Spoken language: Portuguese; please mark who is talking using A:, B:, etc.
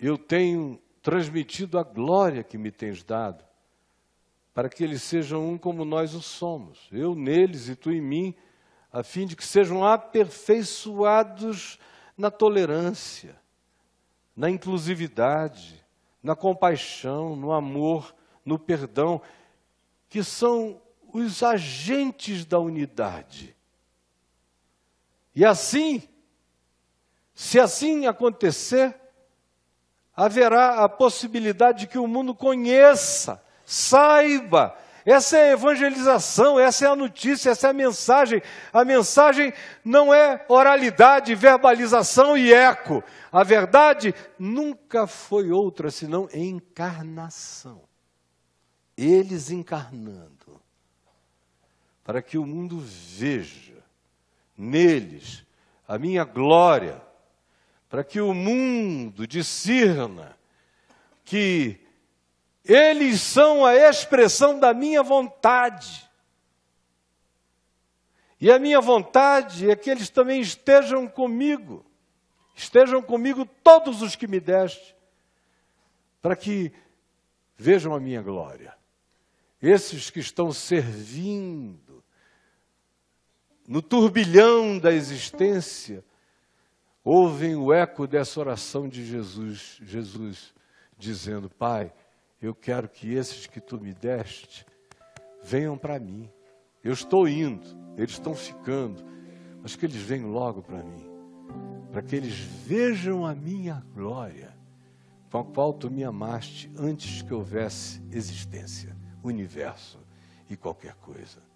A: eu tenho transmitido a glória que me tens dado, para que eles sejam um como nós o somos, eu neles e tu em mim, a fim de que sejam aperfeiçoados na tolerância, na inclusividade, na compaixão, no amor, no perdão, que são os agentes da unidade. E assim, se assim acontecer, haverá a possibilidade de que o mundo conheça, saiba. Essa é a evangelização, essa é a notícia, essa é a mensagem. A mensagem não é oralidade, verbalização e eco. A verdade nunca foi outra senão encarnação. Eles encarnando, para que o mundo veja neles a minha glória para que o mundo discirna que eles são a expressão da minha vontade. E a minha vontade é que eles também estejam comigo, estejam comigo todos os que me deste, para que vejam a minha glória. Esses que estão servindo no turbilhão da existência, ouvem o eco dessa oração de Jesus, Jesus dizendo: Pai, eu quero que esses que tu me deste venham para mim. Eu estou indo, eles estão ficando, mas que eles venham logo para mim, para que eles vejam a minha glória, com a qual tu me amaste antes que houvesse existência, universo e qualquer coisa.